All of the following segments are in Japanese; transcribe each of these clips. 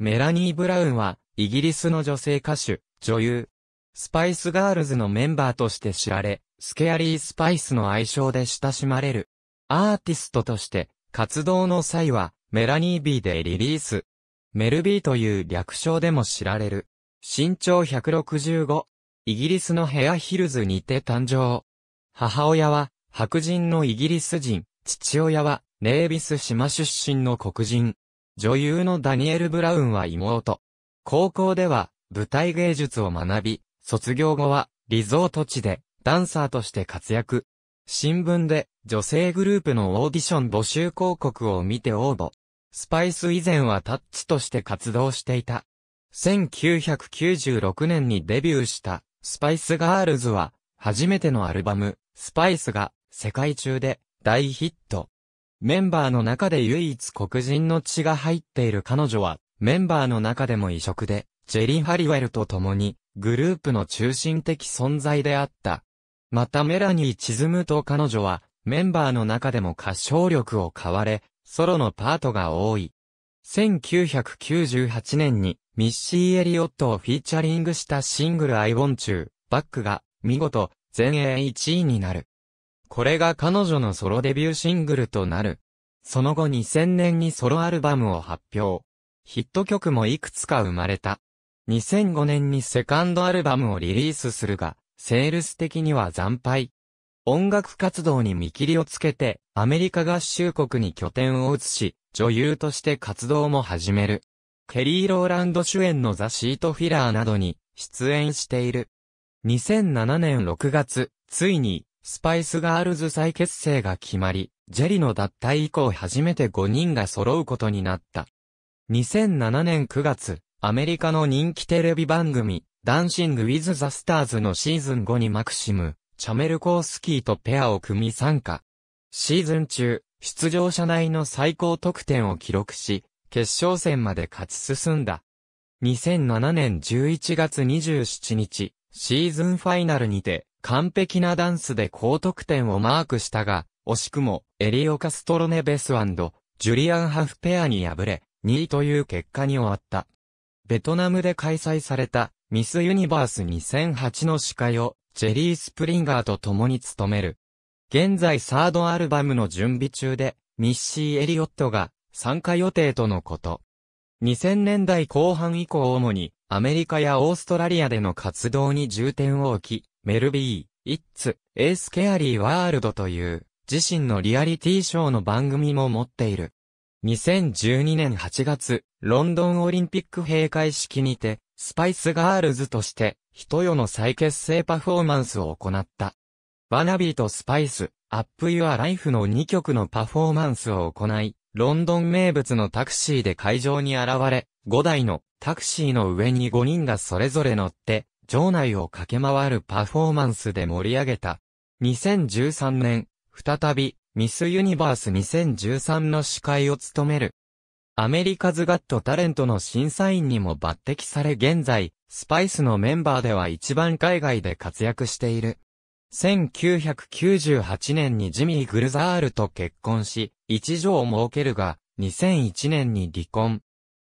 メラニー・ブラウンは、イギリスの女性歌手、女優、スパイスガールズのメンバーとして知られ、スケアリー・スパイスの愛称で親しまれる。アーティストとして、活動の際は、メラニー・ビーでリリース。メルビーという略称でも知られる。身長165。イギリスのヘアヒルズにて誕生。母親は白人のイギリス人、父親はネイビス島出身の黒人。女優のダニエル・ブラウンは妹。高校では舞台芸術を学び、卒業後はリゾート地でダンサーとして活躍。新聞で女性グループのオーディション募集広告を見て応募。スパイス以前はタッチとして活動していた。1996年にデビューしたスパイスガールズは初めてのアルバムスパイスが世界中で大ヒット。メンバーの中で唯一黒人の血が入っている彼女は、メンバーの中でも異色で、ジェリー・ハリウェルと共に、グループの中心的存在であった。またメラニー・チズムと彼女は、メンバーの中でも歌唱力を買われ、ソロのパートが多い。1998年に、ミッシー・エリオットをフィーチャリングしたシングルアイボンチュー、バックが、見事、全英1位になる。これが彼女のソロデビューシングルとなる。その後2000年にソロアルバムを発表。ヒット曲もいくつか生まれた。2005年にセカンドアルバムをリリースするが、セールス的には惨敗。音楽活動に見切りをつけて、アメリカ合衆国に拠点を移し、女優として活動も始める。ケリー・ローランド主演のザ・シート・フィラーなどに出演している。2007年6月、ついにスパイスガールズ再結成が決まり、ジェリの脱退以降初めて5人が揃うことになった。2007年9月、アメリカの人気テレビ番組、ダンシング・ウィズ・ザ・スターズのシーズン5にマクシム、チャメルコースキーとペアを組み参加。シーズン中、出場者内の最高得点を記録し、決勝戦まで勝ち進んだ。2007年11月27日、シーズンファイナルにて、完璧なダンスで高得点をマークしたが、惜しくも、エリオ・カストロネベスジュリアン・ハフペアに敗れ、2位という結果に終わった。ベトナムで開催された、ミス・ユニバース2008の司会を、ジェリー・スプリンガーと共に務める。現在サードアルバムの準備中で、ミッシー・エリオットが、参加予定とのこと。2000年代後半以降主に、アメリカやオーストラリアでの活動に重点を置き、メルビー、イッツ、エースケアリーワールドという、自身のリアリティショーの番組も持っている。2012年8月、ロンドンオリンピック閉会式にて、スパイスガールズとして、人よの再結成パフォーマンスを行った。ワナビーとスパイス、アップユアライフの2曲のパフォーマンスを行い、ロンドン名物のタクシーで会場に現れ、5台のタクシーの上に5人がそれぞれ乗って、場内を駆け回るパフォーマンスで盛り上げた。2013年、再び、ミスユニバース2013の司会を務める。アメリカズ・ガット・タレントの審査員にも抜擢され現在、スパイスのメンバーでは一番海外で活躍している。1998年にジミー・グルザールと結婚し、一女を設けるが、2001年に離婚。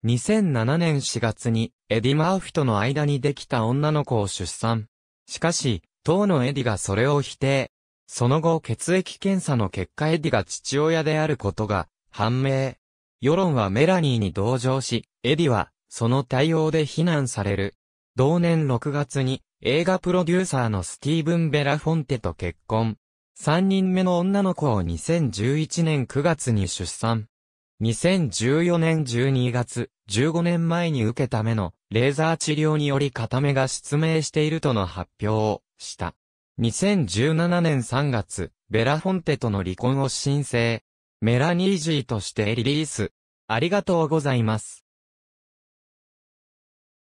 2007年4月にエディ・マーフィとの間にできた女の子を出産。しかし、当のエディがそれを否定。その後血液検査の結果エディが父親であることが判明。世論はメラニーに同情し、エディはその対応で非難される。同年6月に映画プロデューサーのスティーブン・ベラフォンテと結婚。3人目の女の子を2011年9月に出産。2014年12月、15年前に受けた目のレーザー治療により片目が失明しているとの発表をした。2017年3月、ベラフォンテとの離婚を申請。メラニージーとしてリリース。ありがとうございます。